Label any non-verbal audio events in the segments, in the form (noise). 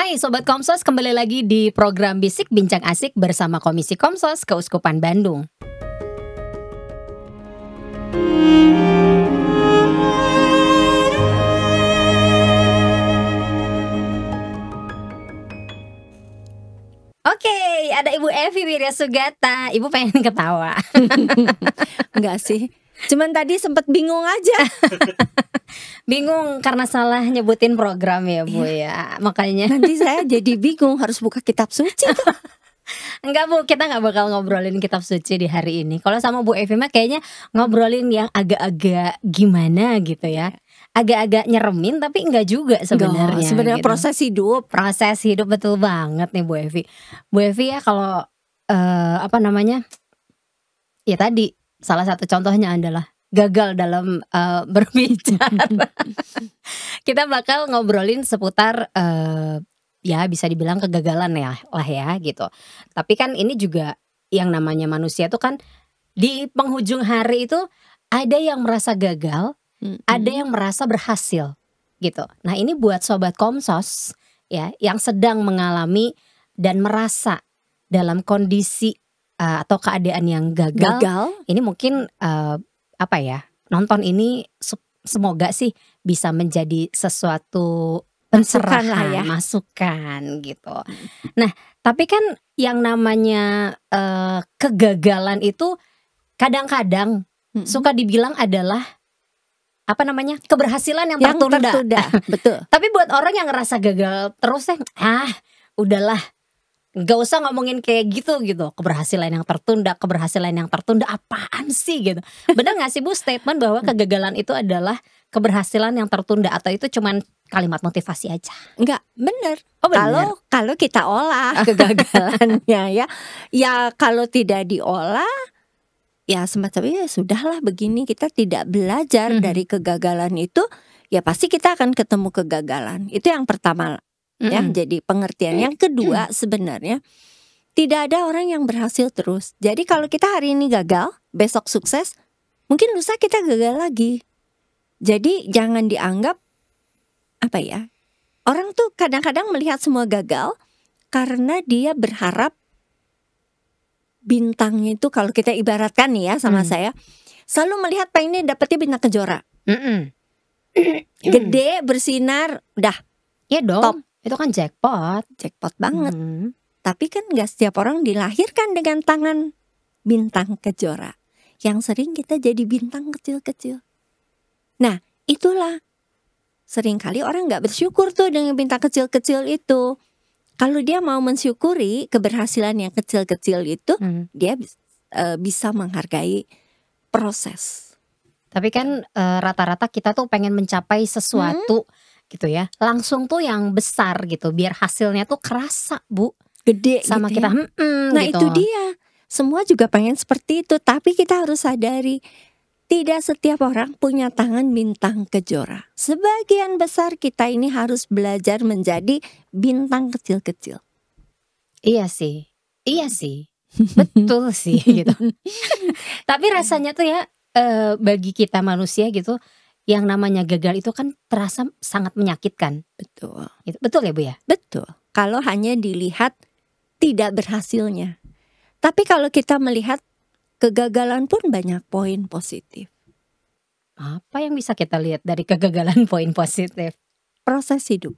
Hai Sobat Komsos, kembali lagi di program Bisik Bincang Asik bersama Komisi Komsos Keuskupan Bandung. Oke, ada Ibu Evi Wirya Sugata. Ibu pengen (laughs) ketawa. (laughs) Enggak sih. Cuman tadi sempat bingung aja. (laughs) bingung karena salah nyebutin program ya Bu iya. ya. Makanya nanti saya jadi bingung harus buka kitab suci. (laughs) Enggak Bu, kita nggak bakal ngobrolin kitab suci di hari ini. Kalau sama Bu Evi mah kayaknya ngobrolin yang agak-agak gimana gitu ya. Iya. Agak-agak nyeremin tapi enggak juga sebenarnya. Sebenarnya gitu. proses hidup, proses hidup betul banget nih Bu Evi. Bu Evi ya kalau uh, apa namanya? Ya tadi salah satu contohnya adalah gagal dalam uh, (laughs) berbicara. kita bakal ngobrolin seputar uh, ya bisa dibilang kegagalan ya lah ya gitu. Tapi kan ini juga yang namanya manusia tuh kan di penghujung hari itu ada yang merasa gagal, mm-hmm. ada yang merasa berhasil gitu. Nah, ini buat sobat Komsos ya yang sedang mengalami dan merasa dalam kondisi uh, atau keadaan yang gagal, gagal. ini mungkin uh, apa ya nonton ini semoga sih bisa menjadi sesuatu pencerahan masukan lah ya. masukan gitu. Nah, tapi kan yang namanya uh, kegagalan itu kadang-kadang hmm. suka dibilang adalah apa namanya keberhasilan yang, yang tertunda. tertunda. (laughs) Betul. tapi buat orang yang ngerasa gagal terus ya, ah udahlah gak usah ngomongin kayak gitu gitu keberhasilan yang tertunda keberhasilan yang tertunda apaan sih gitu bener nggak sih bu statement bahwa kegagalan itu adalah keberhasilan yang tertunda atau itu cuman kalimat motivasi aja nggak bener oh, kalau kalau kita olah (laughs) kegagalannya ya ya kalau tidak diolah ya semacam ya sudahlah begini kita tidak belajar hmm. dari kegagalan itu ya pasti kita akan ketemu kegagalan itu yang pertama mm-hmm. ya jadi pengertian yang kedua mm-hmm. sebenarnya tidak ada orang yang berhasil terus jadi kalau kita hari ini gagal besok sukses mungkin lusa kita gagal lagi jadi jangan dianggap apa ya orang tuh kadang-kadang melihat semua gagal karena dia berharap bintangnya itu kalau kita ibaratkan nih ya sama mm. saya selalu melihat pengennya dapetnya bintang kejora. Mm -mm. Gede bersinar, dah Ya dong. Top. Itu kan jackpot. Jackpot banget. Hmm. Tapi kan nggak setiap orang dilahirkan dengan tangan bintang kejora. Yang sering kita jadi bintang kecil-kecil. Nah, itulah. Seringkali orang nggak bersyukur tuh dengan bintang kecil-kecil itu. Kalau dia mau mensyukuri keberhasilan yang kecil-kecil itu, hmm. dia e, bisa menghargai proses. Tapi kan rata eh, rata-rata kita tuh pengen mencapai sesuatu hmm gitu ya. Langsung tuh yang besar gitu biar hasilnya tuh kerasa, Bu. Gede sama gitu kita. Ya? nah, gitu. itu dia. Semua juga pengen seperti itu, tapi kita harus sadari tidak setiap orang punya tangan bintang kejora. Sebagian besar kita ini harus belajar menjadi bintang kecil-kecil. Iya sih. Iya sih. Betul sih gitu. (laughs) Tapi rasanya tuh ya uh, bagi kita manusia gitu yang namanya gagal itu kan terasa sangat menyakitkan. Betul. Itu betul ya Bu ya? Betul. Kalau hanya dilihat tidak berhasilnya. Tapi kalau kita melihat kegagalan pun banyak poin positif. Apa yang bisa kita lihat dari kegagalan (laughs) poin positif? Proses hidup.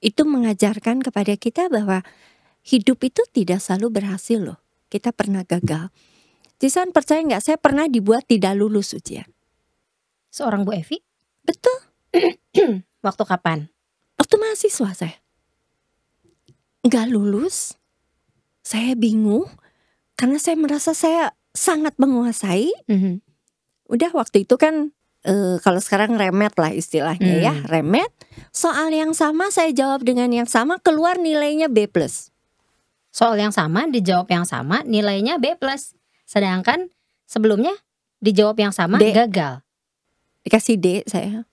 Itu mengajarkan kepada kita bahwa hidup itu tidak selalu berhasil loh. Kita pernah gagal. Cisan percaya nggak saya pernah dibuat tidak lulus ujian. Seorang Bu Evi? Betul. (clears throat) Waktu kapan? Waktu mahasiswa saya. Nggak lulus. Saya bingung karena saya merasa saya sangat menguasai. Mm -hmm. Udah waktu itu kan e, kalau sekarang remet lah istilahnya mm. ya, hmm. remet. Soal yang sama saya jawab dengan yang sama, keluar nilainya B+. Soal yang sama dijawab yang sama, nilainya B+. Sedangkan sebelumnya dijawab yang sama D. gagal. Dikasih D saya.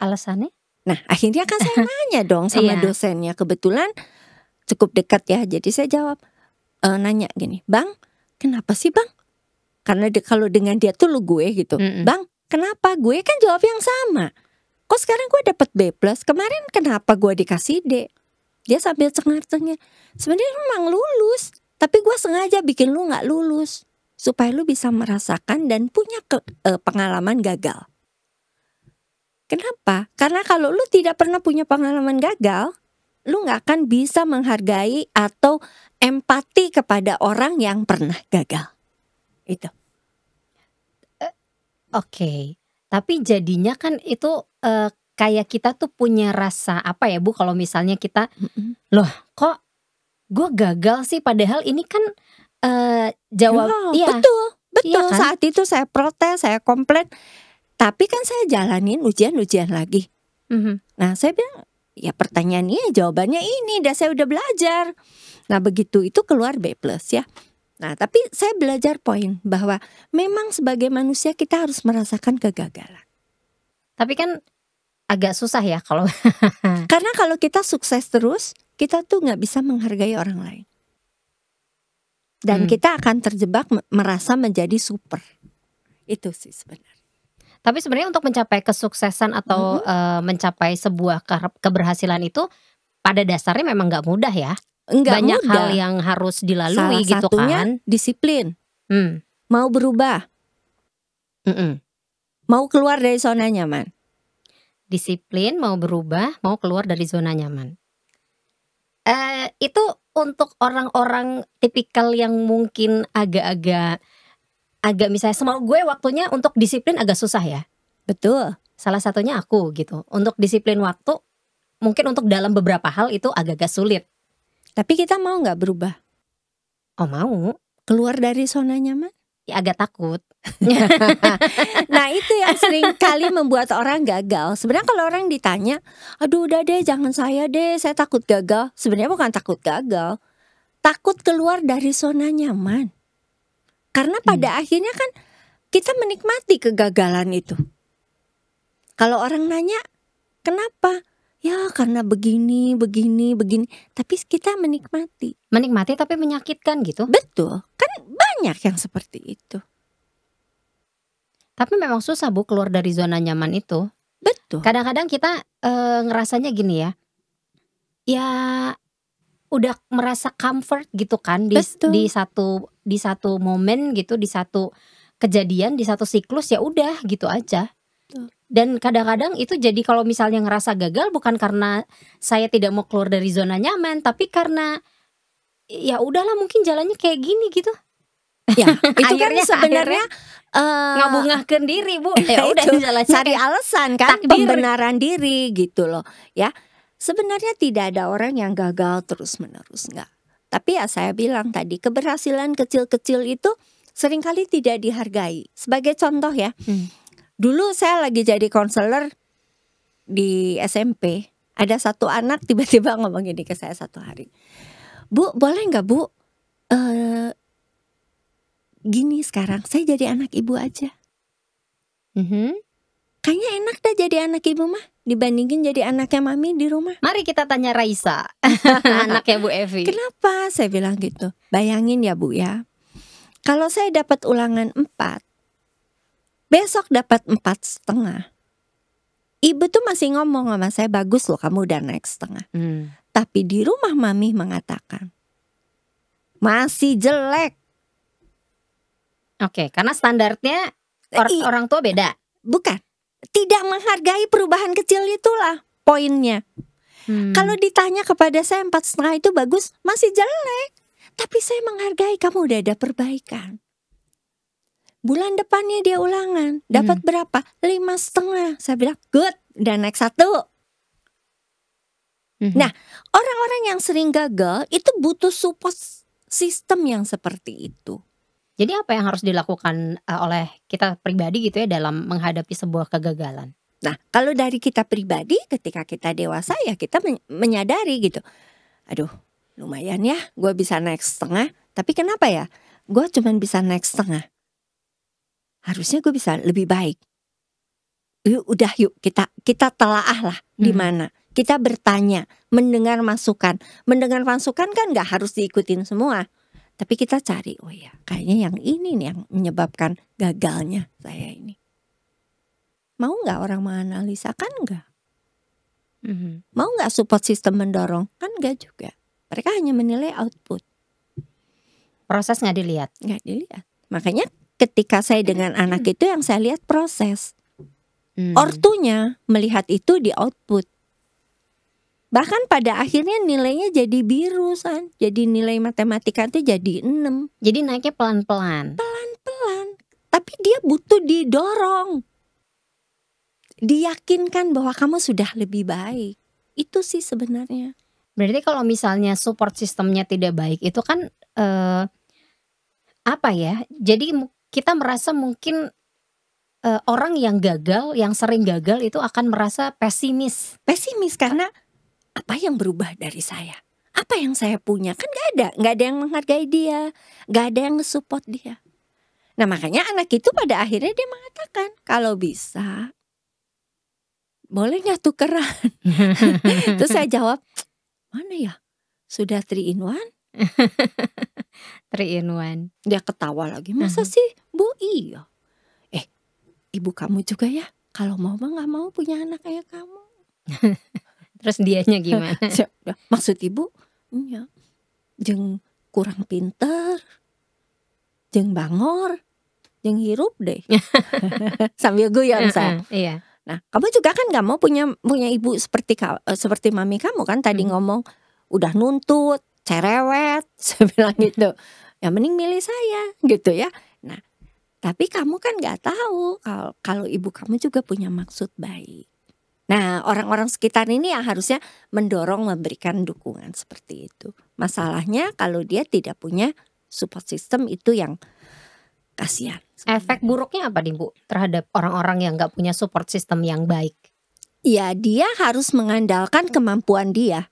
Alasannya? Nah, akhirnya kan saya (laughs) nanya dong sama iya. dosennya. Kebetulan cukup dekat ya. Jadi saya jawab e, nanya gini, "Bang, kenapa sih, Bang?" Karena de kalau dengan dia tuh lu gue gitu. Mm -mm. "Bang, kenapa gue kan jawab yang sama?" Kok sekarang gue dapet B plus? Kemarin kenapa gue dikasih D? Dia sambil cengar-cengir. Sebenarnya emang lulus, tapi gue sengaja bikin lu nggak lulus supaya lu bisa merasakan dan punya ke, e, pengalaman gagal. Kenapa? Karena kalau lu tidak pernah punya pengalaman gagal, lu nggak akan bisa menghargai atau empati kepada orang yang pernah gagal. Itu. Uh, Oke, okay. tapi jadinya kan itu uh, kayak kita tuh punya rasa apa ya bu? Kalau misalnya kita, mm-hmm. loh kok gue gagal sih? Padahal ini kan uh, jawab, oh, iya, betul, iya betul. Iya kan? Saat itu saya protes, saya komplain tapi kan saya jalanin ujian-ujian lagi. Mm-hmm. Nah, saya bilang, ya pertanyaannya jawabannya ini, dan saya udah belajar. Nah, begitu itu keluar B plus ya. Nah, tapi saya belajar poin bahwa memang sebagai manusia kita harus merasakan kegagalan. Tapi kan agak susah ya kalau (laughs) karena kalau kita sukses terus, kita tuh nggak bisa menghargai orang lain. Dan hmm. kita akan terjebak merasa menjadi super. Itu sih sebenarnya. Tapi sebenarnya untuk mencapai kesuksesan atau mm -hmm. uh, mencapai sebuah ke keberhasilan itu pada dasarnya memang nggak mudah ya. Enggak Banyak mudah. hal yang harus dilalui Salah gitu satunya, kan. disiplin. Hmm. Mau berubah. Mm -mm. Mau keluar dari zona nyaman. Disiplin, mau berubah, mau keluar dari zona nyaman. Eh uh, itu untuk orang-orang tipikal yang mungkin agak-agak agak misalnya semau gue waktunya untuk disiplin agak susah ya. Betul. Salah satunya aku gitu. Untuk disiplin waktu mungkin untuk dalam beberapa hal itu agak-agak sulit. Tapi kita mau nggak berubah? Oh mau. Keluar dari zona nyaman? Ya, agak takut. (laughs) nah itu yang sering kali membuat orang gagal. Sebenarnya kalau orang ditanya, aduh udah deh jangan saya deh, saya takut gagal. Sebenarnya bukan takut gagal, takut keluar dari zona nyaman. Karena hmm. pada hmm. akhirnya kan kita menikmati kegagalan itu. Kalau orang nanya, kenapa? Ya karena begini, begini, begini. Tapi kita menikmati. Menikmati tapi menyakitkan gitu. Betul. Kan banyak yang seperti itu. Tapi memang susah Bu keluar dari zona nyaman itu. Betul. Kadang-kadang kita e, ngerasanya gini ya. Ya udah merasa comfort gitu kan di di satu di satu momen gitu di satu kejadian di satu siklus ya udah gitu aja dan kadang-kadang itu jadi kalau misalnya ngerasa gagal bukan karena saya tidak mau keluar dari zona nyaman tapi karena ya udahlah mungkin jalannya kayak gini gitu ya (laughs) itu kan akhirnya, kan sebenarnya uh, ngabungahkan diri bu (laughs) ya, ya udah cari alasan kan Takdir. pembenaran diri gitu loh ya Sebenarnya tidak ada orang yang gagal terus-menerus, enggak. Tapi ya saya bilang tadi, keberhasilan kecil-kecil itu seringkali tidak dihargai. Sebagai contoh ya, hmm. dulu saya lagi jadi konselor di SMP, ada satu anak tiba-tiba ngomong gini ke saya satu hari. Bu, boleh nggak bu? E, gini sekarang, saya jadi anak ibu aja. Mm -hmm. Kayaknya enak dah jadi anak ibu mah dibandingin jadi anaknya mami di rumah. Mari kita tanya Raisa, (laughs) anaknya Bu Evi. Kenapa? Saya bilang gitu. Bayangin ya Bu ya. Kalau saya dapat ulangan 4, besok dapat empat setengah. Ibu tuh masih ngomong sama saya bagus loh kamu udah naik setengah. Hmm. Tapi di rumah mami mengatakan masih jelek. Oke, karena standarnya or orang tua beda. Bukan tidak menghargai perubahan kecil itulah poinnya. Hmm. Kalau ditanya kepada saya empat setengah itu bagus, masih jelek. Tapi saya menghargai kamu udah ada perbaikan. Bulan depannya dia ulangan, hmm. dapat hmm. berapa? Lima setengah. Saya bilang good dan naik satu. Hmm. Nah, orang-orang yang sering gagal itu butuh support sistem yang seperti itu. Jadi apa yang harus dilakukan eh, oleh kita pribadi gitu ya dalam menghadapi sebuah kegagalan? Nah, kalau dari kita pribadi ketika kita dewasa ya kita menyadari gitu. Aduh, lumayan ya gue bisa naik setengah, tapi kenapa ya? Gue cuma bisa naik setengah. Harusnya gue bisa lebih baik. Yuk, udah yuk kita kita telaah lah hmm. di mana kita bertanya, mendengar masukan. Mendengar masukan kan nggak harus diikutin semua. Tapi kita cari, oh ya, kayaknya yang ini nih yang menyebabkan gagalnya saya ini. Mau nggak orang menganalisa? Kan nggak. Mm -hmm. Mau nggak support sistem mendorong? Kan nggak juga. Mereka hanya menilai output. Proses nggak dilihat. Nggak dilihat. Makanya ketika saya dengan anak mhm. itu yang saya lihat proses. Hmm. Ortunya melihat itu di output. Bahkan pada akhirnya nilainya jadi biru San. Jadi nilai matematika itu jadi 6. Jadi naiknya pelan-pelan. Pelan-pelan. Tapi dia butuh didorong. Diyakinkan bahwa kamu sudah lebih baik. Itu sih sebenarnya. Berarti kalau misalnya support sistemnya tidak baik itu kan eh, apa ya? Jadi kita merasa mungkin uh, orang yang gagal, yang sering gagal itu akan merasa pesimis. Pesimis karena apa yang berubah dari saya? Apa yang saya punya? Kan gak ada, gak ada yang menghargai dia, gak ada yang support dia. Nah makanya anak itu pada akhirnya dia mengatakan kalau bisa boleh gak tukeran? (laughs) Terus saya jawab mana ya sudah three in one? (laughs) three in one. Dia ketawa lagi masa uh-huh. sih bu iya. Eh ibu kamu juga ya kalau mau mah gak mau punya anak kayak kamu. (laughs) Terus dianya gimana? (laughs) Maksud ibu, ya, jeng kurang pinter, jeng bangor, jeng hirup deh. (laughs) Sambil guyon saya. Iya. Nah, kamu juga kan gak mau punya punya ibu seperti eh, seperti mami kamu kan tadi hmm. ngomong udah nuntut, cerewet, (laughs) saya gitu. Ya mending milih saya gitu ya. Nah, tapi kamu kan nggak tahu kalau kalau ibu kamu juga punya maksud baik. Nah, orang-orang sekitar ini yang harusnya mendorong memberikan dukungan seperti itu. Masalahnya kalau dia tidak punya support system itu yang kasihan. Efek buruknya apa nih Bu terhadap orang-orang yang nggak punya support system yang baik? Ya dia harus mengandalkan kemampuan dia.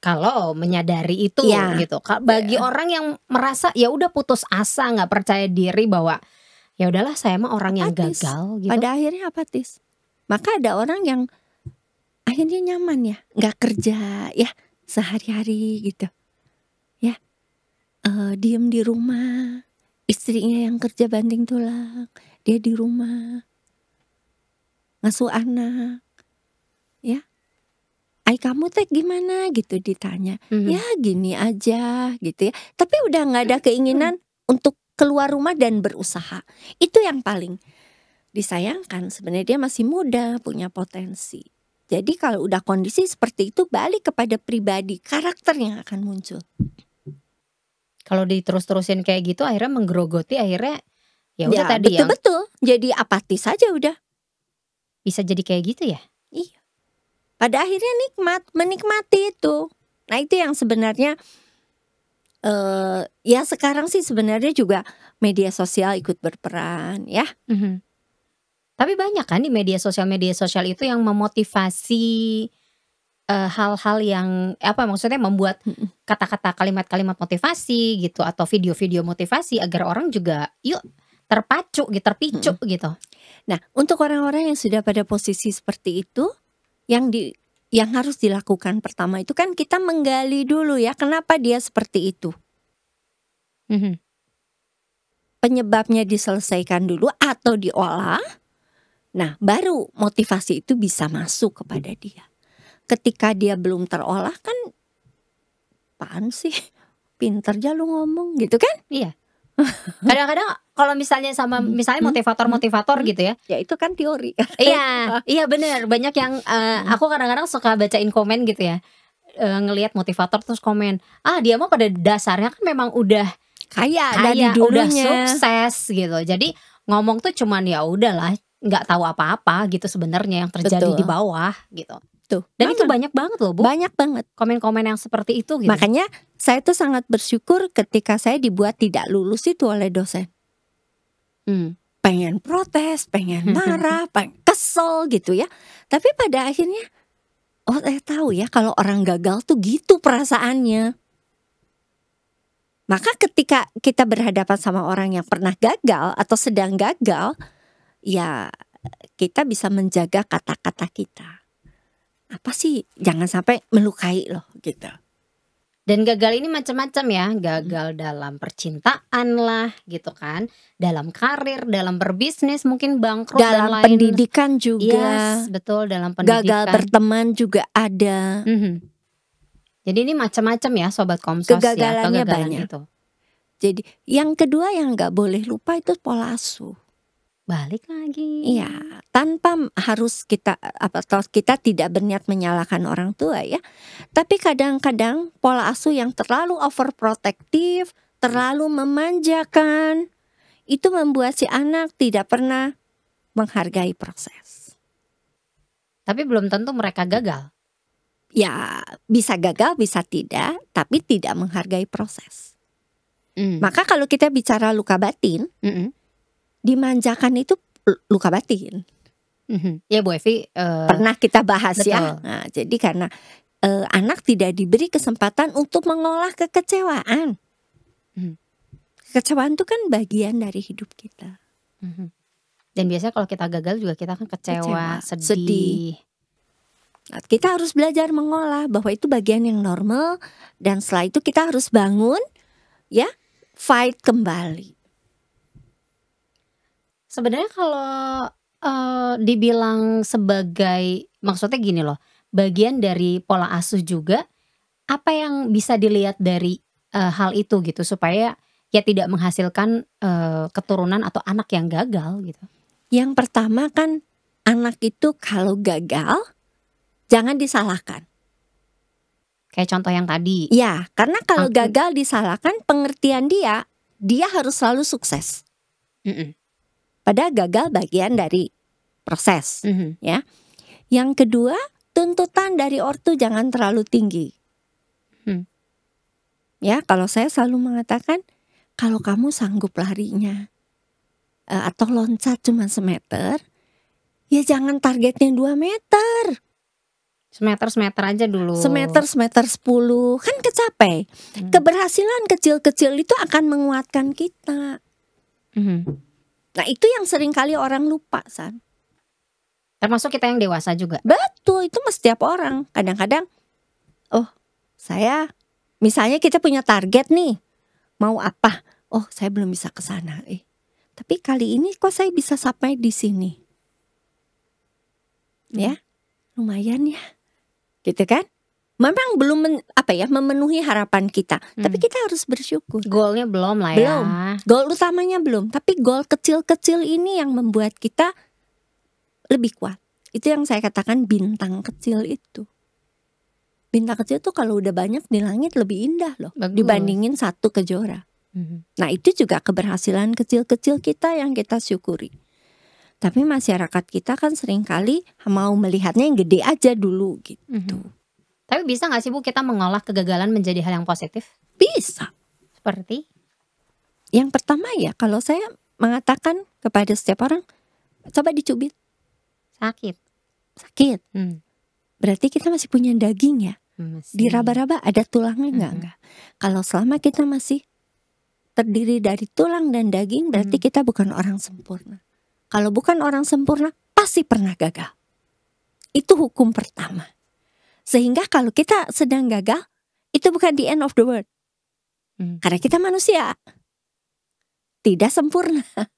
Kalau menyadari itu ya. gitu. Bagi ya. orang yang merasa ya udah putus asa, nggak percaya diri bahwa ya udahlah saya mah orang yang gagal. Gitu. Pada akhirnya apatis. Maka ada orang yang akhirnya nyaman ya nggak kerja ya sehari-hari gitu ya uh, diem di rumah istrinya yang kerja banting tulang dia di rumah ngasuh anak ya ay kamu teh gimana gitu ditanya mm-hmm. ya gini aja gitu ya tapi udah nggak ada keinginan mm-hmm. untuk keluar rumah dan berusaha itu yang paling disayangkan sebenarnya dia masih muda punya potensi jadi kalau udah kondisi seperti itu balik kepada pribadi, karakter yang akan muncul. Kalau diterus-terusin kayak gitu akhirnya menggerogoti akhirnya ya udah ya, tadi ya. betul -betul. betul. Jadi apatis saja udah. Bisa jadi kayak gitu ya? Iya. Pada akhirnya nikmat, menikmati itu. Nah, itu yang sebenarnya uh, ya sekarang sih sebenarnya juga media sosial ikut berperan ya. Mm -hmm tapi banyak kan di media sosial media sosial itu yang memotivasi eh, hal-hal uh, yang apa maksudnya membuat kata-kata kalimat-kalimat motivasi gitu atau video-video motivasi agar orang juga yuk terpacu gitu, terpicu hmm. gitu. Nah, untuk orang-orang yang sudah pada posisi seperti itu, yang di yang harus dilakukan pertama itu kan kita menggali dulu ya, kenapa dia seperti itu. Hmm. Penyebabnya diselesaikan dulu atau diolah Nah, baru motivasi itu bisa masuk kepada dia. Ketika dia belum terolah kan apaan sih? Pinter aja lu ngomong gitu kan? Iya. Kadang-kadang kalau misalnya sama hmm. misalnya hmm. motivator-motivator hmm. gitu ya. Ya itu kan teori. (laughs) iya, iya bener Banyak yang uh, aku kadang-kadang suka bacain komen gitu ya. Uh, ngelihat motivator terus komen, "Ah, dia mah pada dasarnya kan memang udah kaya, kaya dari udah sukses gitu." Jadi ngomong tuh cuman ya udahlah nggak tahu apa-apa gitu sebenarnya yang terjadi Betul. di bawah gitu. Tuh. Dan itu banyak banget loh, Bu. Banyak banget. Komen-komen yang seperti itu gitu. Makanya saya tuh sangat bersyukur ketika saya dibuat tidak lulus itu oleh dosen. Hmm. Pengen protes, pengen (laughs) marah, pengen kesel gitu ya. Tapi pada akhirnya oh saya tahu ya kalau orang gagal tuh gitu perasaannya. Maka ketika kita berhadapan sama orang yang pernah gagal atau sedang gagal, ya kita bisa menjaga kata-kata kita. Apa sih? Jangan sampai melukai loh gitu. Dan gagal ini macam-macam ya, gagal hmm. dalam percintaan lah gitu kan, dalam karir, dalam berbisnis mungkin bangkrut dalam dan lain. pendidikan juga. Yes, betul dalam pendidikan. Gagal berteman juga ada. -hmm. Jadi ini macam-macam ya sobat Komsos ya, Kegagalannya ya, banyak. itu. Jadi yang kedua yang nggak boleh lupa itu pola asuh balik lagi. Iya, tanpa harus kita apa atau kita tidak berniat menyalahkan orang tua ya. Tapi kadang-kadang pola asuh yang terlalu overprotektif, terlalu memanjakan itu membuat si anak tidak pernah menghargai proses. Tapi belum tentu mereka gagal. Ya, bisa gagal, bisa tidak, tapi tidak menghargai proses. Mm. Maka kalau kita bicara luka batin, mm -mm dimanjakan itu luka batin. Mm-hmm. Ya Bu Evi uh, pernah kita bahas ya. betul. ya. Nah, jadi karena uh, anak tidak diberi kesempatan untuk mengolah kekecewaan. Mm. Kekecewaan itu kan bagian dari hidup kita. Mm-hmm. Dan biasanya kalau kita gagal juga kita kan kecewa, kecewa sedih. sedih. kita harus belajar mengolah bahwa itu bagian yang normal dan setelah itu kita harus bangun ya fight kembali. Sebenarnya kalau, eee, dibilang sebagai maksudnya gini loh, bagian dari pola asuh juga, apa yang bisa dilihat dari, eee, hal itu gitu supaya ya tidak menghasilkan, eee, keturunan atau anak yang gagal gitu? Yang pertama kan anak itu kalau gagal jangan disalahkan. Kayak contoh yang tadi? Ya karena kalau Aku gagal disalahkan pengertian dia, dia harus selalu sukses. -mm. Pada gagal bagian dari proses, mm -hmm. ya. Yang kedua, tuntutan dari ortu jangan terlalu tinggi. Hmm. Ya, kalau saya selalu mengatakan kalau kamu sanggup larinya eh, atau loncat cuma semeter, ya jangan targetnya dua meter. Semeter semeter aja dulu. Semeter semeter sepuluh kan kecapai. Hmm. Keberhasilan kecil-kecil itu akan menguatkan kita. Hmm. Nah itu yang sering kali orang lupa San. Termasuk kita yang dewasa juga. Betul, itu setiap orang. Kadang-kadang, oh saya, misalnya kita punya target nih, mau apa? Oh saya belum bisa ke sana. Eh, tapi kali ini kok saya bisa sampai di sini? Hmm. Ya, lumayan ya, gitu kan? memang belum men, apa ya memenuhi harapan kita hmm. tapi kita harus bersyukur goalnya belum lah ya belum goal utamanya belum tapi goal kecil-kecil ini yang membuat kita lebih kuat itu yang saya katakan bintang kecil itu bintang kecil itu kalau udah banyak di langit lebih indah loh Bagus. dibandingin satu kejora hmm. nah itu juga keberhasilan kecil-kecil kita yang kita syukuri tapi masyarakat kita kan seringkali mau melihatnya yang gede aja dulu gitu -hmm tapi bisa gak sih Bu kita mengolah kegagalan menjadi hal yang positif? Bisa. Seperti? Yang pertama ya kalau saya mengatakan kepada setiap orang coba dicubit. Sakit. Sakit. Hmm. Berarti kita masih punya daging ya. Masih. Di raba-raba ada tulangnya nggak? Hmm. Enggak. Kalau selama kita masih terdiri dari tulang dan daging berarti hmm. kita bukan orang sempurna. Kalau bukan orang sempurna pasti pernah gagal. Itu hukum pertama. Sehingga kalau kita sedang gagal, itu bukan the end of the world. Hmm. Karena kita manusia. Tidak sempurna. (laughs)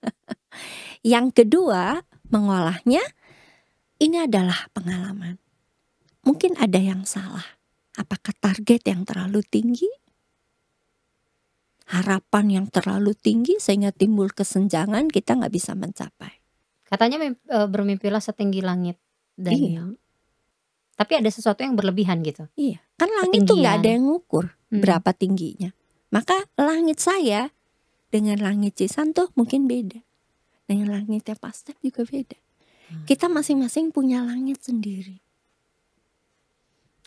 Yang kedua, mengolahnya ini adalah pengalaman. Mungkin ada yang salah. Apakah target yang terlalu tinggi? Harapan yang terlalu tinggi sehingga timbul kesenjangan kita nggak bisa mencapai. Katanya e, bermimpilah setinggi langit dan tapi ada sesuatu yang berlebihan gitu. Iya, kan langit tuh nggak ada yang ngukur hmm. berapa tingginya. Maka langit saya dengan langit Cisan tuh mungkin beda. Dengan langitnya Pastep juga beda. Hmm. Kita masing-masing punya langit sendiri.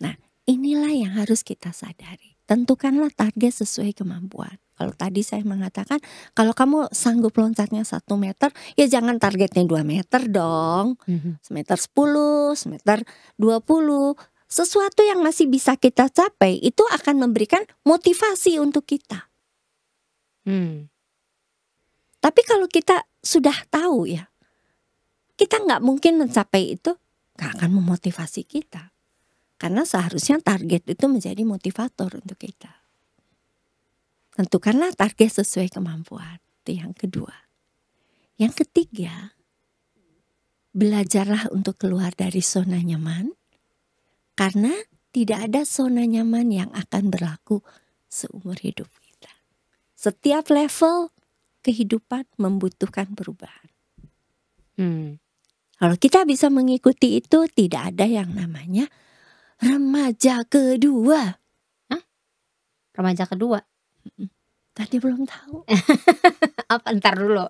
Nah, inilah yang harus kita sadari. Tentukanlah target sesuai kemampuan. Kalau tadi saya mengatakan kalau kamu sanggup loncatnya satu meter, ya jangan targetnya 2 meter dong. Mhm. Semeter 10, semeter 20. Sesuatu yang masih bisa kita capai itu akan memberikan motivasi untuk kita. Hmm. Tapi kalau kita sudah tahu ya, kita nggak mungkin mencapai itu, nggak akan memotivasi kita. Karena seharusnya target itu menjadi motivator untuk kita. Tentukanlah target sesuai kemampuan. Itu yang kedua. Yang ketiga, belajarlah untuk keluar dari zona nyaman karena tidak ada zona nyaman yang akan berlaku seumur hidup kita. Setiap level kehidupan membutuhkan perubahan. Hmm. Kalau kita bisa mengikuti itu, tidak ada yang namanya remaja kedua. Hah? Remaja kedua? Tadi belum tahu. (laughs) Apa ntar dulu?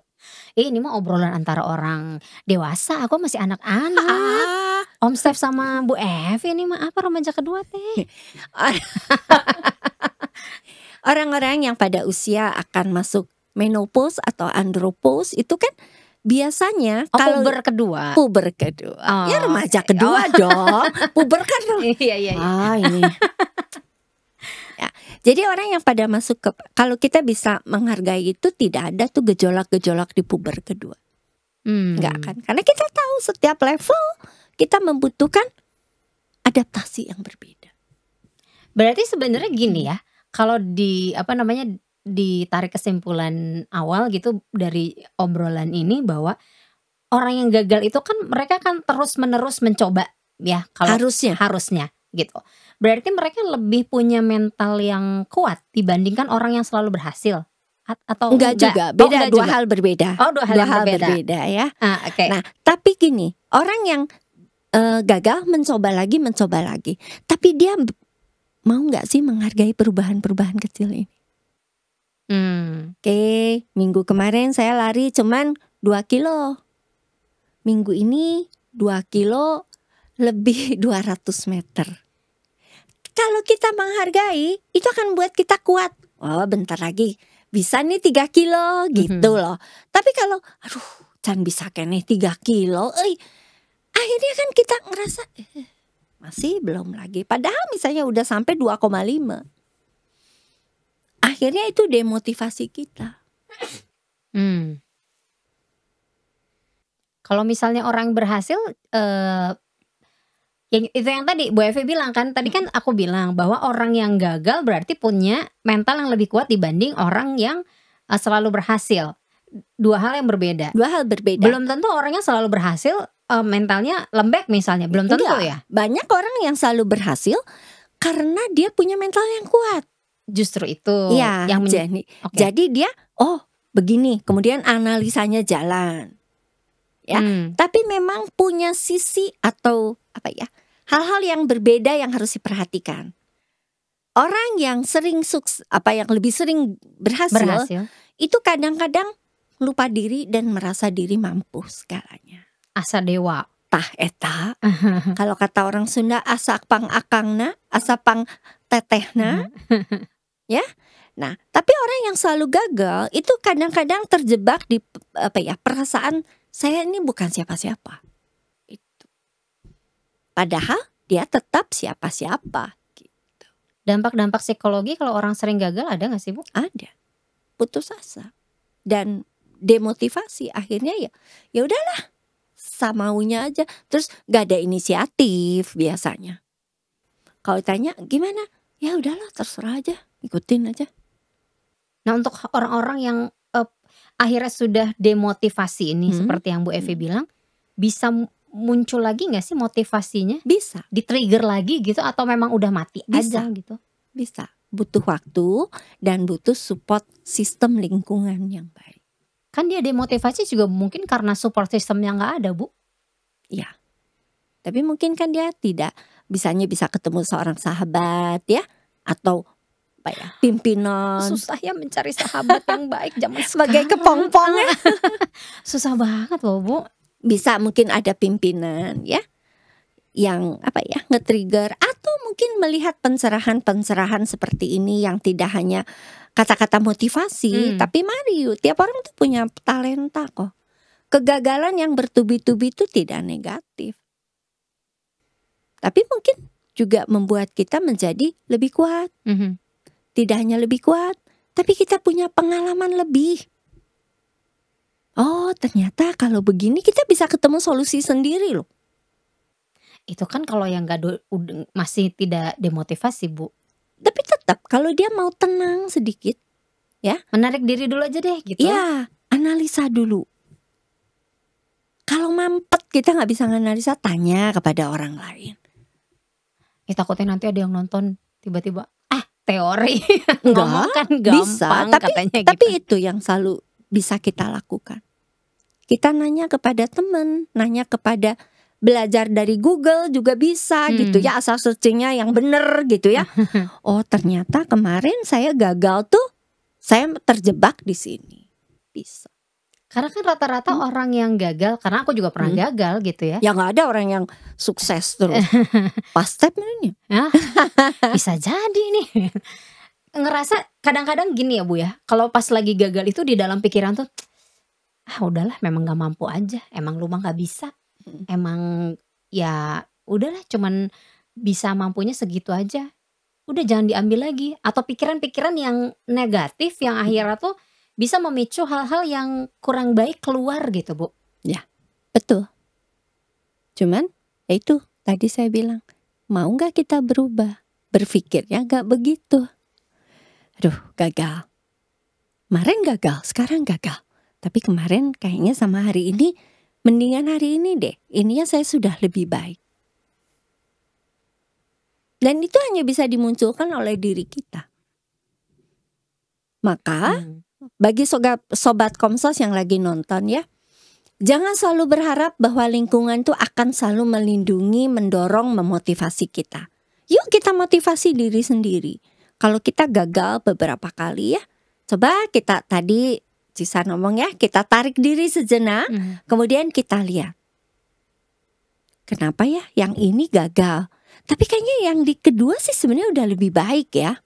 Eh, ini mah obrolan antara orang dewasa. Aku masih anak-anak. (laughs) Om Steph sama Bu Evi ini mah apa remaja kedua teh? (laughs) Orang-orang yang pada usia akan masuk menopause atau andropause itu kan biasanya oh, kalau puber kedua puber kedua ya, oh. ya remaja kedua oh. dong puber kan iya iya iya ah, ini jadi orang yang pada masuk ke kalau kita bisa menghargai itu tidak ada tuh gejolak-gejolak di puber kedua. Hmm. Enggak kan? Karena kita tahu setiap level kita membutuhkan adaptasi yang berbeda. Berarti sebenarnya gini ya, kalau di apa namanya ditarik kesimpulan awal gitu dari obrolan ini bahwa orang yang gagal itu kan mereka kan terus menerus mencoba ya kalau harusnya harusnya gitu. Berarti mereka lebih punya mental yang kuat dibandingkan orang yang selalu berhasil. A atau enggak, enggak oh, beda enggak dua juga. hal berbeda oh dua hal, dua hal berbeda. berbeda ya ah, okay. nah tapi gini orang yang uh, gagal mencoba lagi mencoba lagi tapi dia mau nggak sih menghargai perubahan-perubahan kecil ini hmm. oke okay. minggu kemarin saya lari cuman dua kilo minggu ini dua kilo lebih 200 (laughs) meter kalau kita menghargai, itu akan buat kita kuat. Oh, bentar lagi bisa nih tiga kilo mhm. gitu -hmm. loh. Tapi kalau aduh, can bisa kene tiga kilo, eh akhirnya kan kita ngerasa eh, masih belum lagi. Padahal misalnya udah sampai 2,5. Akhirnya itu demotivasi kita. Hmm. Kalau misalnya orang berhasil eh yang itu yang tadi Bu Evi bilang kan tadi kan aku bilang bahwa orang yang gagal berarti punya mental yang lebih kuat dibanding orang yang uh, selalu berhasil dua hal yang berbeda dua hal berbeda belum tentu orangnya selalu berhasil uh, mentalnya lembek misalnya belum tentu Enggak. ya banyak orang yang selalu berhasil karena dia punya mental yang kuat justru itu ya, yang menjadi okay. jadi dia oh begini kemudian analisanya jalan ya hmm. tapi memang punya sisi atau apa ya hal-hal yang berbeda yang harus diperhatikan. Orang yang sering sukses, apa yang lebih sering berhasil, berhasil. itu kadang-kadang lupa diri dan merasa diri mampu segalanya. Asa dewa. Tah eta. (laughs) Kalau kata orang Sunda, asa pang akangna, asa pang tetehna. (laughs) ya. Nah, tapi orang yang selalu gagal itu kadang-kadang terjebak di apa ya, perasaan saya ini bukan siapa-siapa. Padahal dia tetap siapa-siapa gitu. Dampak-dampak psikologi kalau orang sering gagal ada gak sih Bu? Ada. Putus asa dan demotivasi akhirnya ya ya udahlah samaunya aja terus gak ada inisiatif biasanya kalau ditanya gimana ya udahlah terserah aja ikutin aja nah untuk orang-orang yang uh, akhirnya sudah demotivasi ini hmm. seperti yang Bu Evi hmm. bilang bisa muncul lagi gak sih motivasinya? Bisa. Di-trigger lagi gitu atau memang udah mati Bisa. aja gitu? Bisa. Butuh waktu dan butuh support sistem lingkungan yang baik. Kan dia demotivasi juga mungkin karena support system yang gak ada, Bu. Ya. Tapi mungkin kan dia tidak bisanya bisa ketemu seorang sahabat ya atau apa ya pimpinan susah ya mencari sahabat yang baik zaman sebagai kepompong (laughs) susah banget loh bu bisa mungkin ada pimpinan ya yang apa ya nge-trigger atau mungkin melihat pencerahan-pencerahan seperti ini yang tidak hanya kata-kata motivasi hmm. tapi Mario tiap orang tuh punya talenta kok kegagalan yang bertubi-tubi itu tidak negatif tapi mungkin juga membuat kita menjadi lebih kuat -hmm. tidak hanya lebih kuat tapi kita punya pengalaman lebih Oh, ternyata kalau begini kita bisa ketemu solusi sendiri loh. Itu kan kalau yang gak do, masih tidak demotivasi, Bu. Tapi tetap kalau dia mau tenang sedikit, ya. Menarik diri dulu aja deh gitu. Iya, analisa dulu. Kalau mampet kita nggak bisa analisa, tanya kepada orang lain. Ya takutnya nanti ada yang nonton tiba-tiba ah teori enggak (laughs) kan gampang bisa tapi, tapi gitu. itu yang selalu bisa kita lakukan. Kita nanya kepada teman, nanya kepada belajar dari Google juga bisa hmm. gitu ya asal searchingnya yang bener gitu ya. (laughs) oh ternyata kemarin saya gagal tuh, saya terjebak di sini. Bisa. Karena kan rata-rata hmm. orang yang gagal, karena aku juga pernah hmm. gagal gitu ya. Ya nggak ada orang yang sukses terus. (laughs) Pas step ini. (laughs) bisa jadi nih ngerasa kadang-kadang gini ya Bu ya. Kalau pas lagi gagal itu di dalam pikiran tuh ah udahlah memang gak mampu aja. Emang lu mah gak bisa. Hmm. Emang ya udahlah cuman bisa mampunya segitu aja. Udah jangan diambil lagi atau pikiran-pikiran yang negatif yang hmm. akhirnya tuh bisa memicu hal-hal yang kurang baik keluar gitu, Bu. Ya. Betul. Cuman ya itu tadi saya bilang, mau nggak kita berubah? Berpikirnya gak begitu aduh gagal. Kemarin gagal, sekarang gagal. Tapi kemarin kayaknya sama hari ini, mendingan hari ini deh. Ininya saya sudah lebih baik. Dan itu hanya bisa dimunculkan oleh diri kita. Maka hmm. bagi sobat, sobat Komsos yang lagi nonton ya, Jangan selalu berharap bahwa lingkungan itu akan selalu melindungi, mendorong, memotivasi kita. Yuk kita motivasi diri sendiri kalau kita gagal beberapa kali ya, coba kita tadi Cisa ngomong ya, kita tarik diri sejenak, hmm. kemudian kita lihat. Kenapa ya yang ini gagal? Tapi kayaknya yang di kedua sih sebenarnya udah lebih baik ya.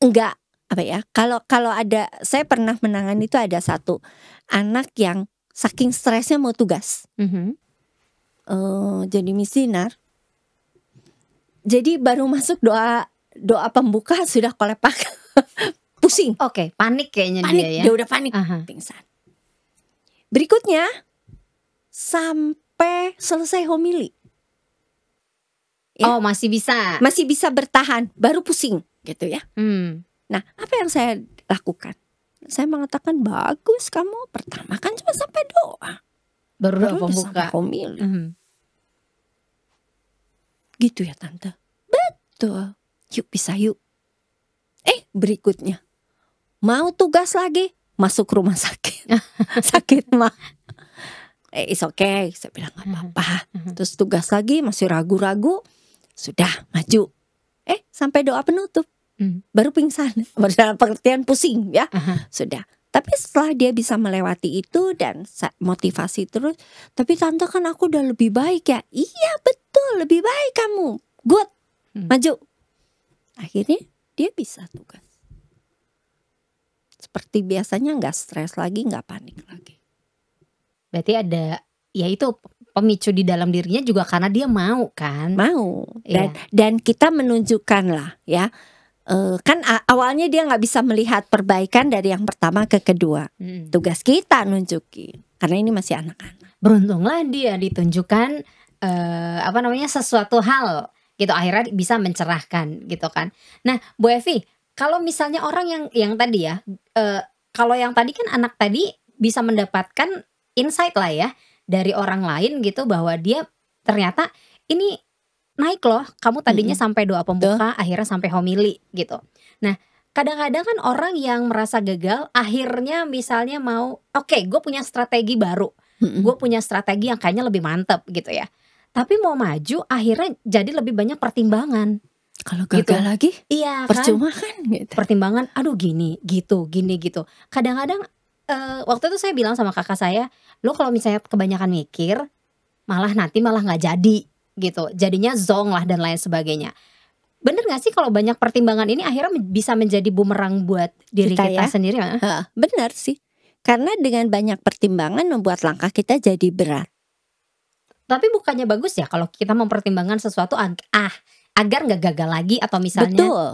Enggak apa ya? Kalau kalau ada saya pernah menangani itu ada satu anak yang saking stresnya mau tugas. Mm -hmm. uh, jadi misinar. Jadi baru masuk doa doa pembuka sudah kolepak (laughs) pusing. Oke, okay, panik kayaknya panik, dia ya. Dia udah panik, uh-huh. pingsan. Berikutnya sampai selesai homili. Ya. Oh, masih bisa. Masih bisa bertahan, baru pusing gitu ya. Hmm. Nah, apa yang saya lakukan? Saya mengatakan bagus kamu pertama kan cuma sampai doa. Baru, baru pembuka homili. Hmm. Gitu ya tante. Betul. Yuk bisa yuk. Eh berikutnya. Mau tugas lagi? Masuk rumah sakit. (laughs) sakit mah. Eh is okay. Saya bilang gak mm-hmm. apa-apa. Mm-hmm. Terus tugas lagi masih ragu-ragu. Sudah maju. Eh sampai doa penutup. Hmm. Baru pingsan. Baru pengertian pusing ya. Uh -huh. Sudah. Tapi setelah dia bisa melewati itu dan motivasi terus, tapi tante kan aku udah lebih baik ya. Iya betul, lebih baik kamu. Good, hmm. maju akhirnya dia bisa tugas. Seperti biasanya nggak stres lagi, nggak panik lagi. Berarti ada ya itu pemicu di dalam dirinya juga karena dia mau kan? Mau. Iya. Dan ya. dan kita menunjukkan lah ya. Eh, kan awalnya dia nggak bisa melihat perbaikan dari yang pertama ke kedua. Hmm. Tugas kita nunjukin karena ini masih anak-anak. Beruntunglah dia ditunjukkan uh, apa namanya sesuatu hal gitu akhirnya bisa mencerahkan gitu kan. Nah, Bu Evi, kalau misalnya orang yang yang tadi ya, e, kalau yang tadi kan anak tadi bisa mendapatkan insight lah ya dari orang lain gitu bahwa dia ternyata ini naik loh, kamu tadinya hmm. sampai doa pembuka, Duh. akhirnya sampai homili gitu. Nah, kadang-kadang kan orang yang merasa gagal akhirnya misalnya mau, oke, okay, gue punya strategi baru, hmm. gue punya strategi yang kayaknya lebih mantep gitu ya tapi mau maju akhirnya jadi lebih banyak pertimbangan kalau gitu. gagal gitu. lagi iya kan? percuma kan, gitu. pertimbangan aduh gini gitu gini gitu kadang-kadang uh, waktu itu saya bilang sama kakak saya lo kalau misalnya kebanyakan mikir malah nanti malah nggak jadi gitu jadinya zong lah dan lain sebagainya bener gak sih kalau banyak pertimbangan ini akhirnya bisa menjadi bumerang buat diri kita, kita ya? sendiri? Ha, bener sih, karena dengan banyak pertimbangan membuat langkah kita jadi berat. Tapi bukannya bagus ya kalau kita mempertimbangkan sesuatu ag ah agar nggak gagal lagi atau misalnya Betul.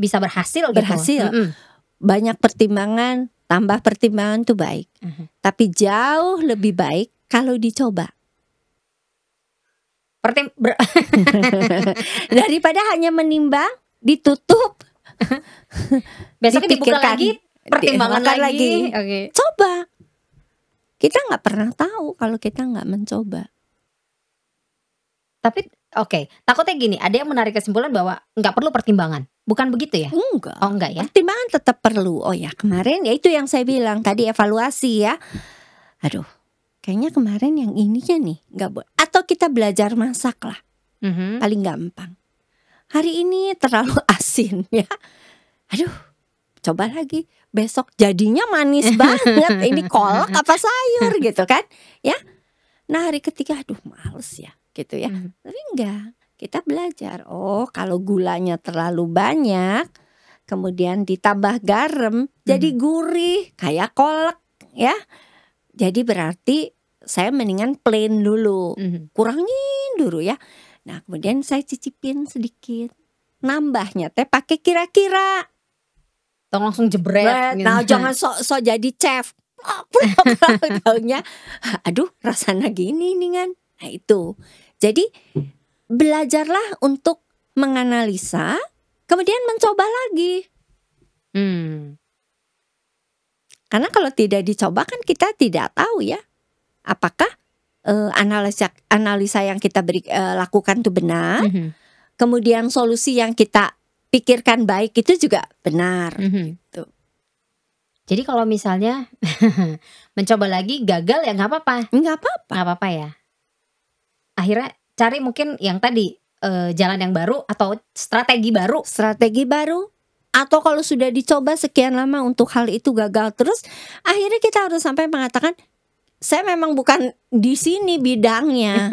bisa berhasil gitu. berhasil. Gitu. Mm -hmm. Banyak pertimbangan, tambah pertimbangan tuh baik. Mm -hmm. Tapi jauh lebih baik kalau dicoba. Pertim (laughs) daripada hanya menimbang ditutup. (laughs) biasanya dibuka lagi pertimbangan lagi. lagi. Okay. Coba. Kita nggak pernah tahu kalau kita nggak mencoba. Tapi oke, okay. takutnya gini, ada yang menarik kesimpulan bahwa nggak perlu pertimbangan. Bukan begitu ya? Enggak. Oh enggak ya? Pertimbangan tetap perlu. Oh ya, kemarin ya itu yang saya bilang tadi evaluasi ya. Aduh, kayaknya kemarin yang ininya nih nggak boleh. Atau kita belajar masak lah, mm-hmm. paling gampang. Hari ini terlalu (laughs) asin ya. Aduh, coba lagi besok jadinya manis (laughs) banget. ini kolak apa sayur gitu kan? Ya. Nah hari ketiga, aduh males ya gitu ya. Hmm. Tapi enggak, kita belajar. Oh, kalau gulanya terlalu banyak, kemudian ditambah garam, hmm. jadi gurih kayak kolak ya. Jadi berarti saya mendingan plain dulu, hmm. kurangin dulu ya. Nah, kemudian saya cicipin sedikit. Nambahnya teh pakai kira-kira. Tolong langsung jebret. Nah, gitu. Nah, jangan sok-sok (laughs) jadi chef. Oh, (laughs) Aduh, rasanya gini nih kan. Nah, itu. Jadi belajarlah untuk menganalisa, kemudian mencoba lagi. Hmm. Karena kalau tidak dicoba kan kita tidak tahu ya apakah uh, analisa analisa yang kita beri, uh, lakukan itu benar. Mm -hmm. Kemudian solusi yang kita pikirkan baik itu juga benar mm -hmm. gitu. Jadi kalau misalnya (laughs) mencoba lagi gagal ya nggak apa-apa. Nggak apa-apa. Nggak apa-apa ya akhirnya cari mungkin yang tadi uh, jalan yang baru atau strategi baru strategi baru atau kalau sudah dicoba sekian lama untuk hal itu gagal terus akhirnya kita harus sampai mengatakan saya memang bukan di sini bidangnya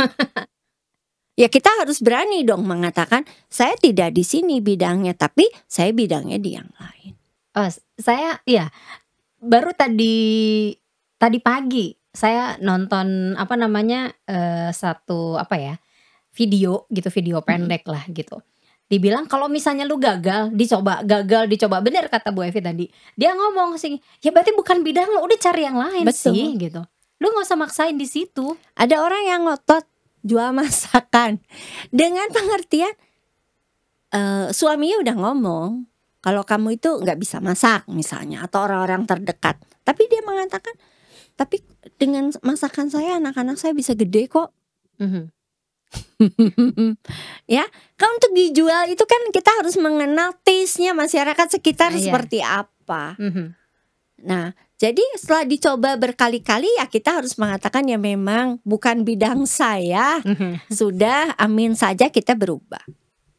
(laughs) ya kita harus berani dong mengatakan saya tidak di sini bidangnya tapi saya bidangnya di yang lain oh saya ya baru tadi tadi pagi saya nonton apa namanya uh, satu apa ya video gitu video pendek lah gitu dibilang kalau misalnya lu gagal dicoba gagal dicoba bener kata Bu Evi tadi dia ngomong sih ya berarti bukan bidang lu udah cari yang lain Betul. sih gitu lu nggak usah maksain di situ ada orang yang ngotot jual masakan dengan pengertian uh, suaminya udah ngomong kalau kamu itu nggak bisa masak misalnya atau orang-orang terdekat tapi dia mengatakan tapi dengan masakan saya anak-anak saya bisa gede kok mm-hmm. (laughs) ya kan untuk dijual itu kan kita harus mengenal taste-nya masyarakat sekitar Ayah. Iya. seperti apa mm-hmm. nah jadi setelah dicoba berkali-kali ya kita harus mengatakan ya memang bukan bidang saya. Mhm. Sudah amin saja kita berubah.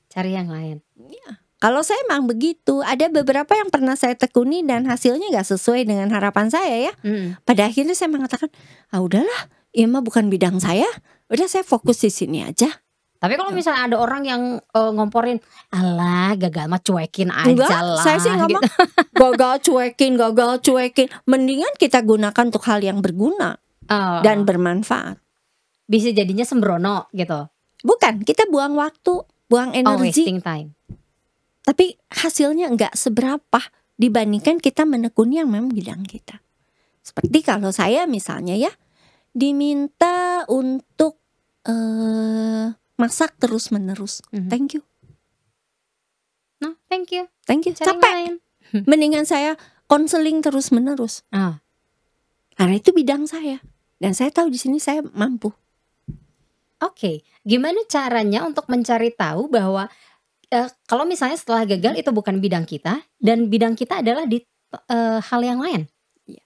Cari yang lain. Iya. Kalau saya emang begitu, ada beberapa yang pernah saya tekuni dan hasilnya gak sesuai dengan harapan saya ya. Hmm. Pada akhirnya saya mengatakan, ah udahlah, ini iya mah bukan bidang saya. Udah saya fokus di sini aja. Tapi kalau misalnya ada orang yang uh, ngomporin, alah gagal mah cuekin aja Enggak, lah. Saya sih gitu. ngomong gitu. gagal cuekin, gagal cuekin. Mendingan kita gunakan untuk hal yang berguna oh. dan bermanfaat. Bisa jadinya sembrono gitu. Bukan, kita buang waktu, buang oh, energi. Oh, wasting time tapi hasilnya nggak seberapa dibandingkan kita menekuni yang memang bidang kita. Seperti kalau saya misalnya ya diminta untuk uh, masak terus menerus, mm-hmm. thank you. No, thank you, thank you. Cari Capek. (laughs) Mendingan saya konseling terus menerus. Oh. Ah. Karena itu bidang saya dan saya tahu di sini saya mampu. Oke, okay. gimana caranya untuk mencari tahu bahwa uh, kalau misalnya setelah gagal itu bukan bidang kita dan bidang kita adalah di uh, hal yang lain iya.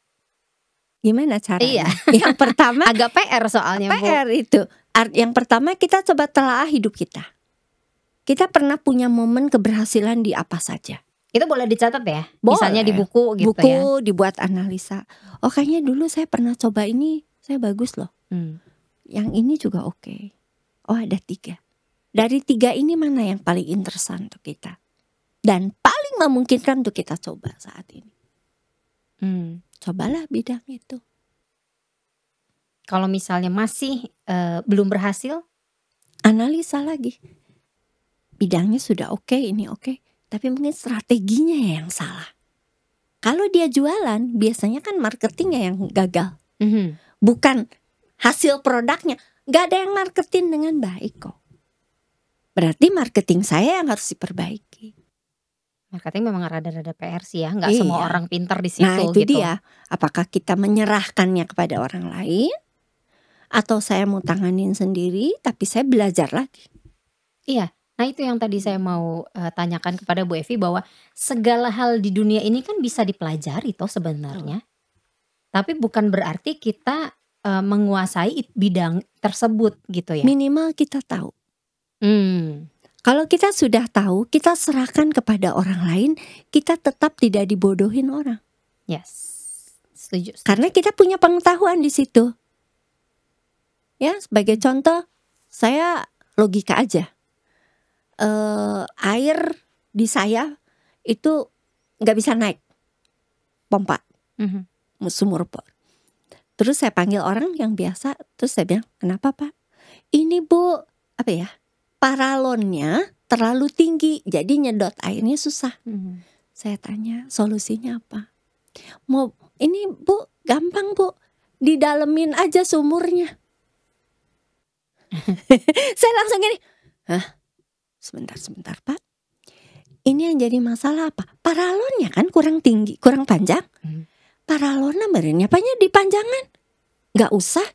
gimana caranya? Iya. (laughs) Yang pertama (laughs) agak PR soalnya PR Bu. itu. Art yang pertama kita coba telah hidup kita. Kita pernah punya momen keberhasilan di apa saja. Itu boleh dicatat ya. Boleh. Misalnya di buku gitu buku, ya. dibuat analisa. Oh kayaknya dulu saya pernah coba ini, saya bagus loh. Hmm. Yang ini juga oke. Okay. Oh ada tiga. Dari tiga ini mana yang paling interesan untuk kita? Dan paling memungkinkan untuk kita coba saat ini. Hmm. Cobalah bidang itu. Kalau misalnya masih uh, belum berhasil, analisa lagi. Bidangnya sudah oke, okay, ini oke, okay. tapi mungkin strateginya yang salah. Kalau dia jualan, biasanya kan marketingnya yang gagal, mm -hmm. bukan hasil produknya. Gak ada yang marketing dengan baik kok. Berarti marketing saya yang harus diperbaiki. Marketing memang rada-rada PR sih ya, nggak iya. semua orang pintar di situ. Nah itu gitu. dia, apakah kita menyerahkannya kepada orang lain atau saya mau tanganin sendiri, tapi saya belajar lagi. Iya, nah itu yang tadi saya mau uh, tanyakan kepada Bu Evi bahwa segala hal di dunia ini kan bisa dipelajari toh sebenarnya, hmm. tapi bukan berarti kita uh, menguasai bidang tersebut gitu ya. Minimal kita tahu Hmm. Kalau kita sudah tahu, kita serahkan kepada orang lain, kita tetap tidak dibodohin orang. Yes. Setuju. setuju. Karena kita punya pengetahuan di situ. Ya, sebagai contoh, saya logika aja. Uh, air di saya itu nggak bisa naik pompa, mm -hmm. sumur pompa. Terus saya panggil orang yang biasa, terus saya bilang, kenapa pak? Ini bu, apa ya? paralonnya terlalu tinggi, jadi nyedot airnya susah. Hmm. Saya tanya solusinya apa? Mau ini bu gampang bu, didalemin aja sumurnya. (laughs) saya langsung gini, Hah? sebentar sebentar pak, ini yang jadi masalah apa? Paralonnya kan kurang tinggi, kurang panjang. Hmm. Paralonnya namanya apanya dipanjangan? Gak usah,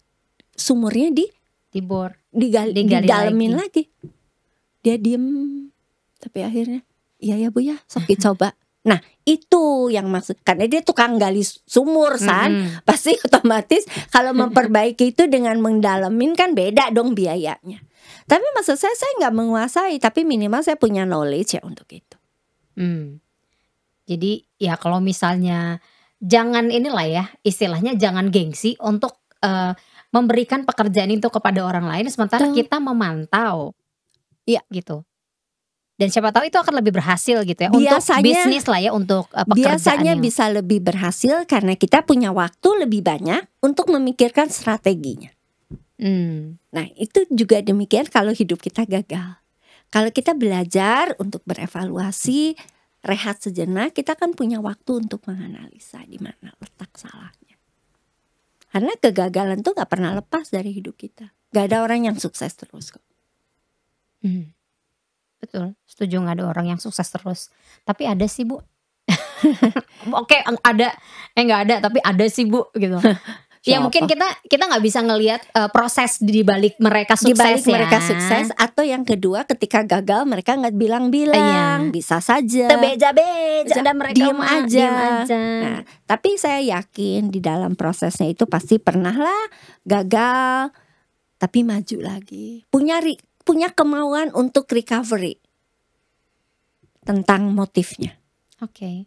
sumurnya di dibor, digali, didalemin lagi. lagi dia diem tapi akhirnya iya ya bu ya sok dicoba (laughs) nah itu yang maksud karena dia tukang gali sumur san mm -hmm. pasti (laughs) otomatis kalau memperbaiki itu dengan mendalamin kan beda dong biayanya tapi maksud saya saya nggak menguasai tapi minimal saya punya knowledge ya untuk itu mm. jadi ya kalau misalnya jangan inilah ya istilahnya jangan gengsi untuk uh, memberikan pekerjaan itu kepada orang lain sementara Tuh. kita memantau Iya. Gitu. Dan siapa tahu itu akan lebih berhasil gitu ya biasanya, untuk bisnis lah ya untuk uh, eh, pekerjaan. Biasanya bisa lebih berhasil karena kita punya waktu lebih banyak untuk memikirkan strateginya. Hmm. Nah itu juga demikian kalau hidup kita gagal. Kalau kita belajar untuk berevaluasi, rehat sejenak, kita kan punya waktu untuk menganalisa di mana letak salahnya. Karena kegagalan tuh gak pernah lepas dari hidup kita. Gak ada orang yang sukses terus kok. Hmm. Betul, setuju gak ada orang yang sukses terus. Tapi ada sih Bu. (laughs) Oke, ada eh nggak ada tapi ada sih Bu gitu. (laughs) Ya mungkin kita kita nggak bisa ngelihat uh, proses di balik mereka sukses. Di ya. mereka sukses atau yang kedua ketika gagal mereka nggak bilang-bilang, iya. bisa saja. Tebeja-beja dan mereka diem aja. aja. Nah, tapi saya yakin di dalam prosesnya itu pasti pernah lah gagal tapi maju lagi. Punya punya kemauan untuk recovery tentang motifnya. Oke. Okay.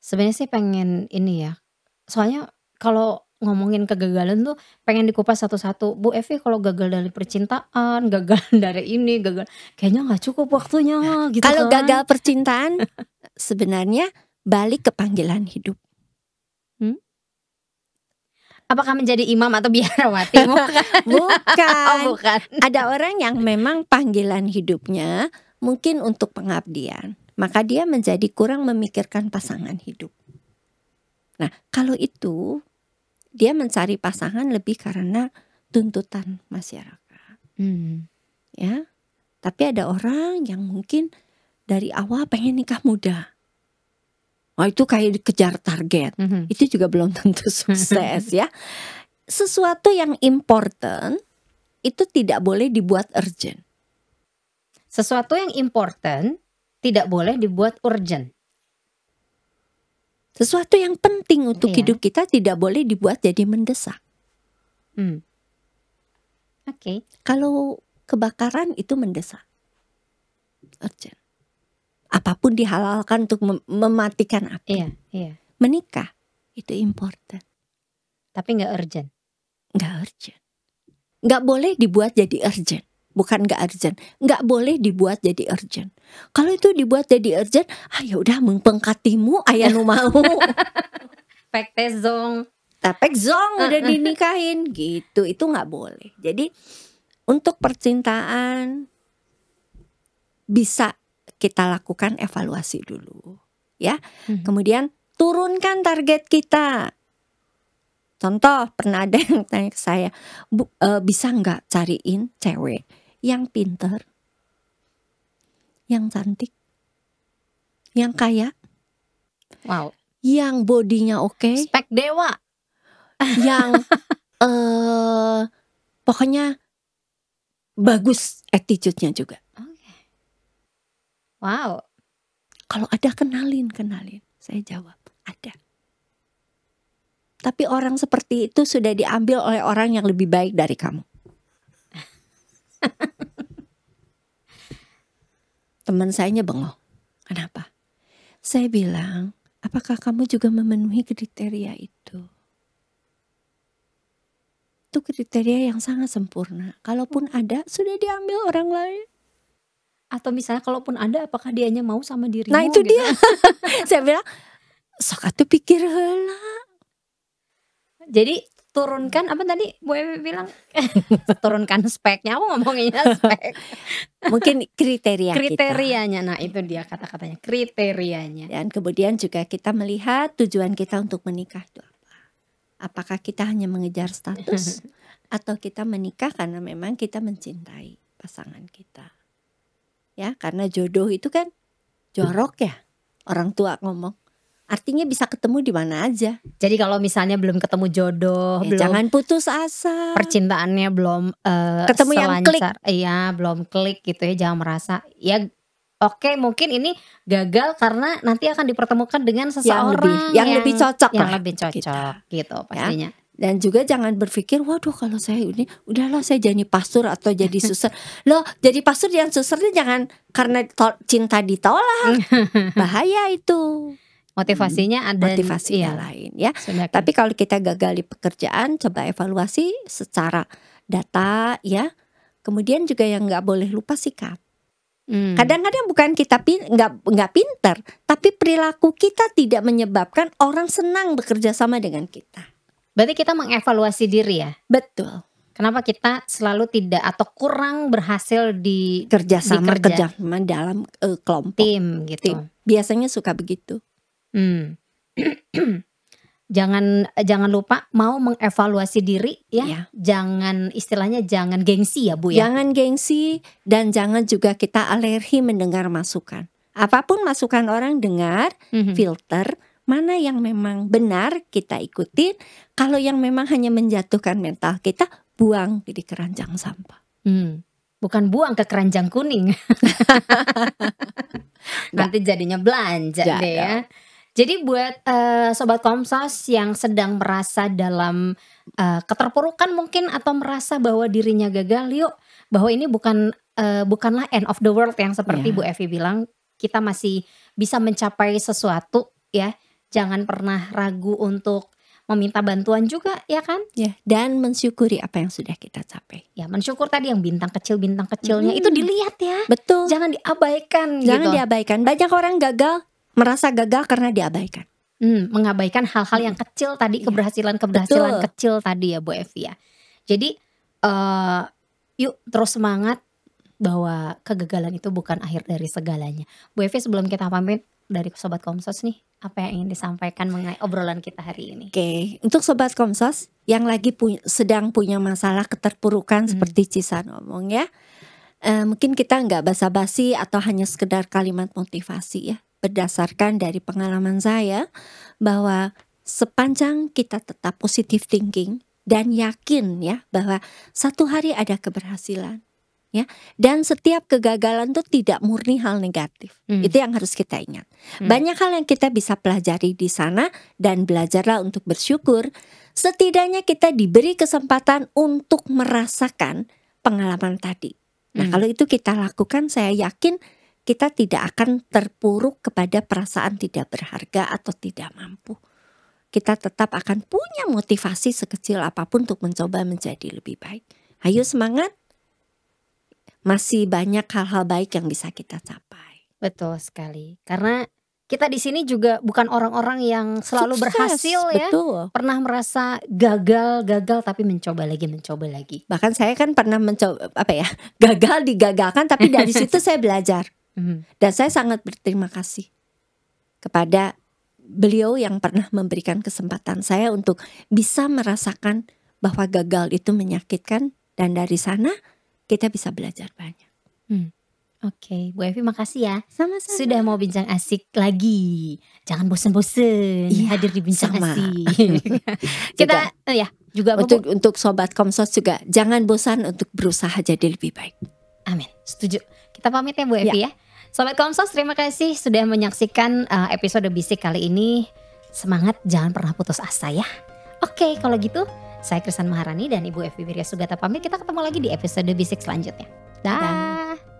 Sebenarnya saya pengen ini ya. Soalnya kalau ngomongin kegagalan tuh pengen dikupas satu-satu. Bu Evi kalau gagal dari percintaan, gagal (laughs) dari ini, gagal kayaknya nggak cukup waktunya ya, gitu. Kalau kan? gagal percintaan (laughs) sebenarnya balik ke panggilan hidup. Apakah menjadi imam atau biarawati? Bukan. (laughs) bukan. Oh, bukan. Ada orang yang memang panggilan hidupnya mungkin untuk pengabdian, maka dia menjadi kurang memikirkan pasangan hidup. Nah, kalau itu dia mencari pasangan lebih karena tuntutan masyarakat. Hmm. Ya. Tapi ada orang yang mungkin dari awal pengen nikah muda. Oh itu kayak dikejar target. Mm -hmm. Itu juga belum tentu (laughs) sukses ya. Sesuatu yang important itu tidak boleh dibuat urgent. Sesuatu yang important tidak boleh dibuat urgent. Sesuatu yang penting untuk iya. hidup kita tidak boleh dibuat jadi mendesak. Hmm. Oke. Okay. Kalau kebakaran itu mendesak. Urgent apapun dihalalkan untuk mem mematikan api. Iya, iya. Menikah itu important. Tapi nggak urgent. Nggak urgent. Nggak boleh dibuat jadi urgent. Bukan nggak urgent. Nggak boleh dibuat jadi urgent. Kalau itu dibuat jadi urgent, ah ya udah mengpengkatimu ayah nu mau. (laughs) Pektezong. zong. Tapek nah, zong udah dinikahin gitu. Itu nggak boleh. Jadi untuk percintaan bisa kita lakukan evaluasi dulu, ya. Hmm. Kemudian turunkan target kita. Contoh pernah ada yang tanya ke saya, Bu, e, bisa nggak cariin cewek yang pinter, yang cantik, yang kaya, wow, yang bodinya oke, okay, spek dewa, (laughs) yang e, pokoknya bagus attitude-nya juga. Oh Wow. Kalau ada kenalin, kenalin. Saya jawab, ada. Tapi orang seperti itu sudah diambil oleh orang yang lebih baik dari kamu. (laughs) Teman saya bengong. Kenapa? Saya bilang, apakah kamu juga memenuhi kriteria itu? Itu kriteria yang sangat sempurna. Kalaupun ada, sudah diambil orang lain atau misalnya kalaupun ada apakah dianya mau sama dirimu nah itu gitu. dia (laughs) saya bilang sok atuh pikir hela jadi turunkan apa tadi Bu Ewe bilang (laughs) turunkan speknya aku ngomongnya spek (laughs) mungkin kriteria kriterianya kita. nah itu dia kata-katanya kriterianya dan kemudian juga kita melihat tujuan kita untuk menikah itu apa apakah kita hanya mengejar status atau kita menikah karena memang kita mencintai pasangan kita ya karena jodoh itu kan jorok ya orang tua ngomong artinya bisa ketemu di mana aja. Jadi kalau misalnya belum ketemu jodoh, ya, belum jangan putus asa. Percintaannya belum uh, ketemu selancar. yang klik. Iya, belum klik gitu ya, jangan merasa ya Oke, mungkin ini gagal karena nanti akan dipertemukan dengan seseorang yang lebih, yang yang lebih cocok, yang lah. lebih gitu. cocok gitu, gitu pastinya. Ya dan juga jangan berpikir waduh kalau saya ini udah udahlah saya jadi pastor atau jadi (laughs) suster loh jadi pastor dan susternya jangan karena cinta ditolak (laughs) bahaya itu motivasinya ada motivasi yang iya, lain ya Sedangkan. tapi kalau kita gagal di pekerjaan coba evaluasi secara data ya kemudian juga yang nggak boleh lupa sikap hmm. Kadang-kadang hmm. bukan kita pin nggak nggak pinter, tapi perilaku kita tidak menyebabkan orang senang bekerja sama dengan kita. Berarti kita mengevaluasi diri ya? Betul. Kenapa kita selalu tidak atau kurang berhasil di kerjasama di kerja. kerjasama dalam uh, kelompok tim gitu. Tim. Biasanya suka begitu. Hmm. (clears throat) jangan eh, jangan lupa mau mengevaluasi diri ya. ya. Jangan istilahnya jangan gengsi ya Bu ya. Jangan gengsi dan jangan juga kita alergi mendengar masukan. Apapun masukan orang dengar, mm -hmm. filter, mana yang memang benar kita ikutin, kalau yang memang hanya menjatuhkan mental kita buang di keranjang sampah. Hmm. Bukan buang ke keranjang kuning. (laughs) Nanti jadinya belanja Jadu. deh ya. Jadi buat uh, sobat Komsos yang sedang merasa dalam uh, keterpurukan mungkin atau merasa bahwa dirinya gagal, yuk bahwa ini bukan uh, bukanlah end of the world yang seperti yeah. Bu Evi bilang, kita masih bisa mencapai sesuatu ya jangan pernah ragu untuk meminta bantuan juga ya kan ya dan mensyukuri apa yang sudah kita capai ya mensyukur tadi yang bintang kecil bintang kecilnya hmm. itu dilihat ya betul jangan diabaikan jangan gitu. diabaikan banyak orang gagal merasa gagal karena diabaikan hmm, mengabaikan hal-hal yang kecil tadi ya. keberhasilan keberhasilan betul. kecil tadi ya Bu Evi ya jadi uh, yuk terus semangat bahwa kegagalan itu bukan akhir dari segalanya Bu Evi sebelum kita pamit dari Sobat Komsos nih apa yang ingin disampaikan mengenai obrolan kita hari ini? Oke, okay. untuk Sobat Komsos yang lagi pu sedang punya masalah keterpurukan hmm. seperti Cisa ngomong ya, e, mungkin kita nggak basa-basi atau hanya sekedar kalimat motivasi ya. Berdasarkan dari pengalaman saya bahwa sepanjang kita tetap positive thinking dan yakin ya bahwa satu hari ada keberhasilan, ya dan setiap kegagalan itu tidak murni hal negatif hmm. itu yang harus kita ingat hmm. banyak hal yang kita bisa pelajari di sana dan belajarlah untuk bersyukur setidaknya kita diberi kesempatan untuk merasakan pengalaman tadi nah hmm. kalau itu kita lakukan saya yakin kita tidak akan terpuruk kepada perasaan tidak berharga atau tidak mampu kita tetap akan punya motivasi sekecil apapun untuk mencoba menjadi lebih baik ayo semangat masih banyak hal-hal baik yang bisa kita capai. Betul sekali. Karena kita di sini juga bukan orang-orang yang selalu Sukses, berhasil ya. Betul. Pernah merasa gagal, gagal tapi mencoba lagi, mencoba lagi. Bahkan saya kan pernah mencoba apa ya? (laughs) Gagal digagalkan tapi dari (laughs) situ saya belajar. Mhm. Dan saya sangat berterima kasih kepada beliau yang pernah memberikan kesempatan saya untuk bisa merasakan bahwa gagal itu menyakitkan dan dari sana kita bisa belajar banyak. Hmm. Oke, okay. Bu Evi makasih ya. Sama-sama. Sudah mau bincang asik lagi. Jangan bosen-bosen iya, hadir di bincang sama. asik. (laughs) (laughs) kita juga, eh, ya juga untuk apa, untuk sobat Komsos juga jangan bosan untuk berusaha jadi lebih baik. Amin. Setuju. Kita pamit ya Bu Evi ya. ya. Sobat Komsos, terima kasih sudah menyaksikan uh, episode bisik kali ini. Semangat, jangan pernah putus asa ya. Oke, okay, kalau gitu saya Krisan Maharani dan Ibu Evi Wirya Sugata pamit. Kita ketemu lagi di episode Bisik selanjutnya. Dah. Da